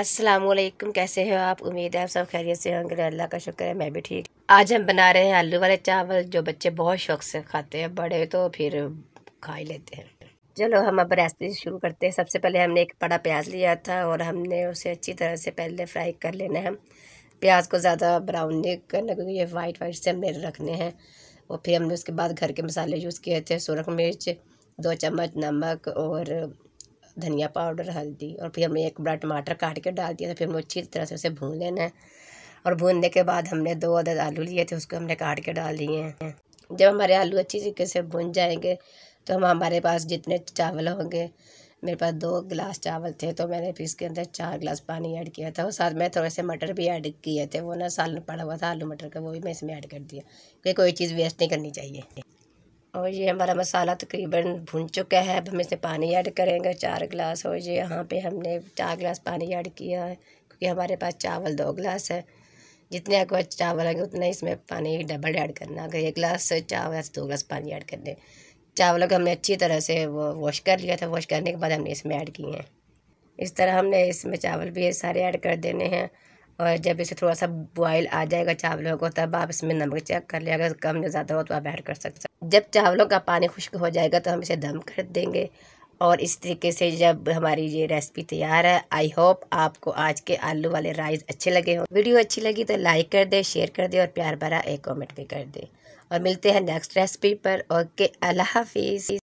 असलम कैसे हो आप उम्मीद है आप सब खैरियत से होंगे अल्लाह का शुक्र है मैं भी ठीक आज हम बना रहे हैं आलू वाले चावल जो बच्चे बहुत शौक से खाते हैं बड़े तो फिर खा ही लेते हैं चलो हम अब रेसिपी शुरू करते हैं सबसे पहले हमने एक बड़ा प्याज लिया था और हमने उसे अच्छी तरह से पहले फ्राई कर लेना है प्याज को ज़्यादा ब्राउन नहीं करना क्योंकि ये वाइट वाइट से हमने रखने हैं और फिर हमने उसके बाद घर के मसाले यूज़ किए थे सुरख मिर्च दो चम्मच नमक और धनिया पाउडर हल्दी और फिर हमने एक बड़ा टमाटर काट के डाल दिया था फिर हमने अच्छी तरह से उसे भून लेना है और भूनने के बाद हमने दो अदद आलू लिए थे उसको हमने काट के डाल दिए हैं जब हमारे आलू अच्छी तरीके से भुन जाएंगे तो हम हमारे पास जितने चावल होंगे मेरे पास दो गिलास चावल थे तो मैंने फिर इसके अंदर चार गिलास पानी ऐड किया था और साथ में थोड़े से मटर भी ऐड किए थे वो ना साल पड़ा हुआ था आलू मटर का वो भी मैं इसमें ऐड कर दिया क्योंकि कोई चीज़ वेस्ट नहीं करनी चाहिए और ये हमारा मसाला तकरीबन भुन चुका है अब हम इसे पानी ऐड करेंगे चार गिलास और ये यहाँ पे हमने चार गिलास पानी ऐड किया है क्योंकि हमारे पास चावल दो गिलास है जितने आपके पास चावल आएंगे उतना इसमें पानी डबल ऐड करना अगर एक गिलास चावल है तो दो गिलास पानी ऐड कर दें चावलों को हमने अच्छी तरह से वो वॉश कर लिया था वॉश करने के बाद हमने इसमें ऐड किए हैं इस तरह हमने इसमें चावल भी सारे ऐड कर देने हैं और जब इसे थोड़ा सा बॉयल आ जाएगा चावलों को तब आप इसमें नमक चेक कर लें अगर कम ज़्यादा हो तो आप ऐड कर सकते हैं जब चावलों का पानी खुश्क हो जाएगा तो हम इसे दम कर देंगे और इस तरीके से जब हमारी ये रेसिपी तैयार है आई होप आपको आज के आलू वाले राइस अच्छे लगे हों वीडियो अच्छी लगी तो लाइक कर दे शेयर कर दे और प्यार भरा एक कमेंट भी कर दे और मिलते हैं नेक्स्ट रेसिपी पर ओके अल्लाह हाफिज़